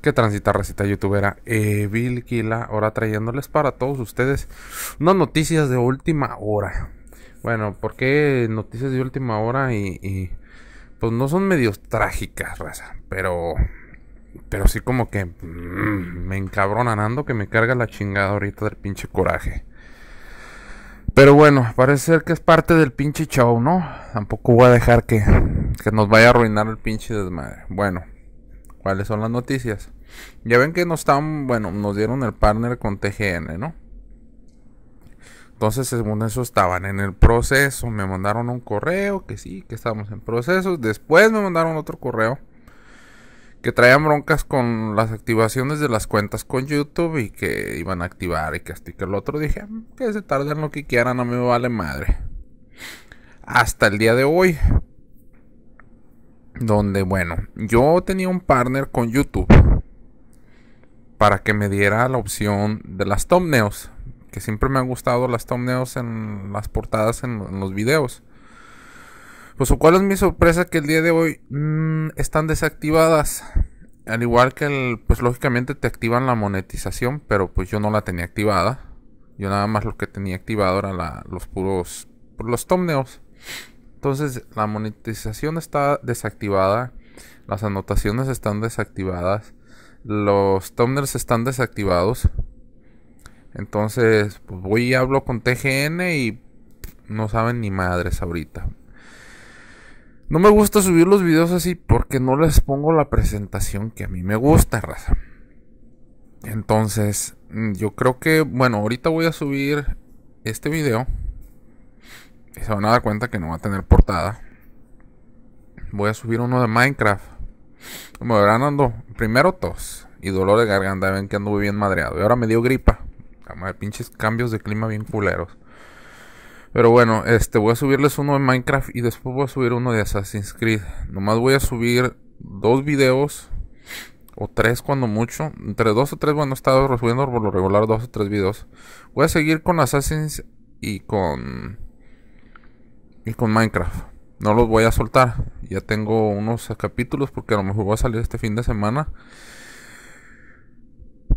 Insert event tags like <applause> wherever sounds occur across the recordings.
que transita recita youtubera eh, ahora trayéndoles para todos ustedes unas noticias de última hora. Bueno, ¿por qué noticias de última hora? Y, pues no son medios trágicas, raza, pero pero sí como que me mm, me encabronanando que me carga la chingada ahorita del pinche coraje. Pero bueno, parece ser que es parte del pinche show, ¿no? Tampoco voy a dejar que, que nos vaya a arruinar el pinche desmadre. Bueno, ¿cuáles son las noticias? Ya ven que nos están, bueno, nos dieron el partner con TGN, ¿no? Entonces, según eso, estaban en el proceso. Me mandaron un correo que sí, que estábamos en proceso. Después me mandaron otro correo que traían broncas con las activaciones de las cuentas con YouTube y que iban a activar y que hasta que el otro dije mm, que se tarden lo que quieran, no me vale madre. Hasta el día de hoy, donde bueno, yo tenía un partner con YouTube para que me diera la opción de las thumbnails. Que siempre me han gustado las thumbnails en las portadas en, los videos. Pues cuál es mi sorpresa que el día de hoy mm, están desactivadas. Al igual que el, pues lógicamente te activan la monetización, pero pues yo no la tenía activada. Yo nada más lo que tenía activado era la, los puros, pues, los thumbnails. Entonces la monetización está desactivada, las anotaciones están desactivadas los thumbnails están desactivados. Entonces, pues voy y hablo con TGN y no saben ni madres ahorita. No me gusta subir los videos así porque no les pongo la presentación que a mí me gusta, raza. Entonces, mm, yo creo que, bueno, ahorita voy a subir este video. Y se van a dar cuenta que no va a tener portada. Voy a subir uno de Minecraft me verán ando primero tos y dolor de garganta. Ven que muy bien madreado. Y ahora me dio gripa. de pinches cambios de clima bien culeros. Pero bueno, este voy a subirles uno de Minecraft y después voy a subir uno de Assassin's Creed. Nomás voy a subir dos videos o tres cuando mucho. Entre dos o tres, bueno, he estado subiendo por lo regular dos o tres videos. Voy a seguir con Assassin's y con y con Minecraft no los voy a soltar. Ya tengo unos capítulos porque a lo mejor voy a salir este fin de semana.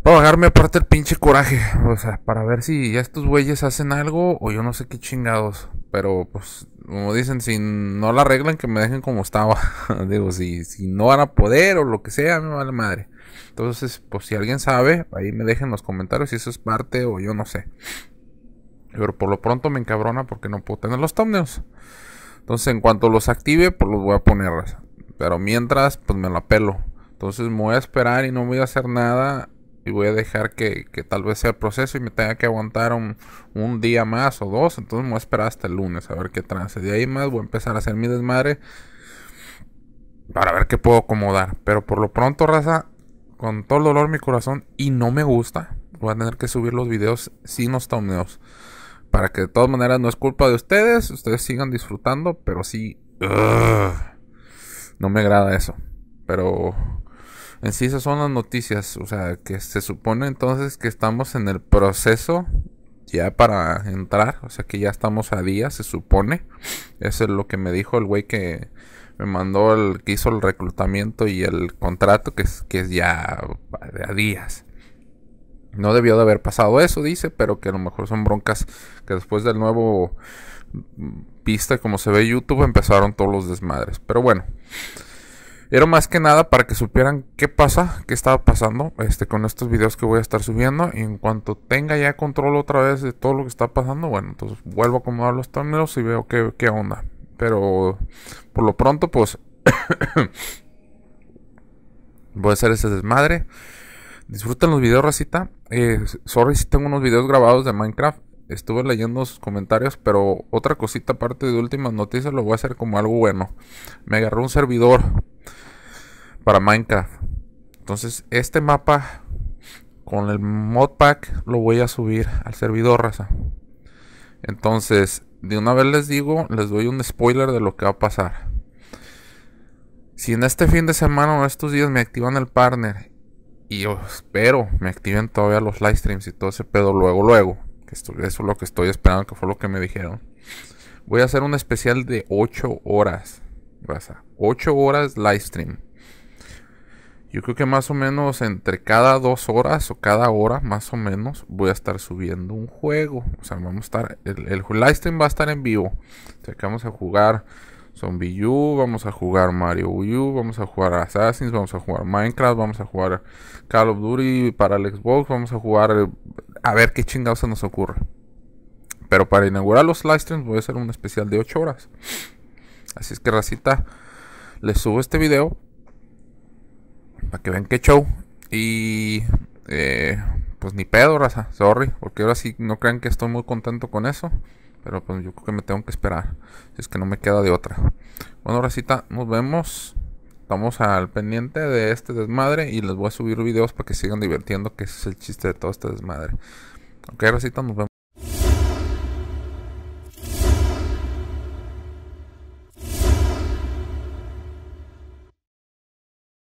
Para agarrarme aparte el pinche coraje. O sea, para ver si ya estos güeyes hacen algo o yo no sé qué chingados. Pero pues, como dicen, si no la arreglan, que me dejen como estaba. <laughs> Digo, si, si no van a poder o lo que sea, me vale madre. Entonces, pues si alguien sabe, ahí me dejen los comentarios si eso es parte o yo no sé. Pero por lo pronto me encabrona porque no puedo tener los thumbnails. Entonces, en cuanto los active, pues los voy a poner, raza. Pero mientras, pues me la pelo. Entonces me voy a esperar y no voy a hacer nada. Y voy a dejar que, que tal vez sea el proceso y me tenga que aguantar un, día más o dos. Entonces me voy a esperar hasta el lunes a ver qué trance. De ahí más voy a empezar a hacer mi desmadre. Para ver qué puedo acomodar. Pero por lo pronto, raza, con todo el dolor en mi corazón y no me gusta. Voy a tener que subir los videos sin los thumbnails para que de todas maneras no es culpa de ustedes, ustedes sigan disfrutando, pero sí, no me agrada eso. Pero en sí esas son las noticias, o sea, que se supone entonces que estamos en el proceso ya para entrar, o sea que ya estamos a días. se supone. Eso es lo que me dijo el güey que me mandó el que hizo el reclutamiento y el contrato, que es, que es ya a días. No debió de haber pasado eso, dice, pero que a lo mejor son broncas que después del nuevo pista, como se ve YouTube, empezaron todos los desmadres. Pero bueno, era más que nada para que supieran qué pasa, qué estaba pasando este, con estos videos que voy a estar subiendo. Y en cuanto tenga ya control otra vez de todo lo que está pasando, bueno, entonces vuelvo a acomodar los términos y veo qué, qué onda. Pero por lo pronto, pues <coughs> voy a hacer ese desmadre. Disfruten los videos, Racita. Eh, sorry si tengo unos videos grabados de Minecraft. Estuve leyendo sus comentarios, pero otra cosita aparte de últimas noticias lo voy a hacer como algo bueno. Me agarró un servidor para Minecraft. Entonces, este mapa con el modpack lo voy a subir al servidor, raza. Entonces, de una vez les digo, les doy un spoiler de lo que va a pasar. Si en este fin de semana o estos días me activan el partner y espero me activen todavía los live streams y todo ese pedo luego, luego. Que eso es lo que estoy esperando, que fue lo que me dijeron. Voy a hacer un especial de 8 horas, raza. 8 horas live stream. Yo creo que más o menos entre cada 2 horas o cada hora, más o menos, voy a estar subiendo un juego. O sea, vamos a estar. El, el live stream va a estar en vivo. O sea, que vamos a jugar Zombie U, vamos a jugar Mario Wii U, vamos a jugar Assassin's, vamos a jugar Minecraft, vamos a jugar Call of Duty para el Xbox, vamos a jugar a ver qué chingados se nos ocurre. Pero para inaugurar los livestreams voy a hacer un especial de 8 horas. Así es que racita, les subo este video para que vean qué show. Y eh, pues ni pedo, raza, sorry, porque ahora sí no crean que estoy muy contento con eso. Pero pues yo creo que me tengo que esperar. Si es que no me queda de otra. Bueno, racita, nos vemos. Vamos al pendiente de este desmadre. Y les voy a subir videos para que sigan divirtiendo. Que es el chiste de todo este desmadre. Ok, racita, nos vemos.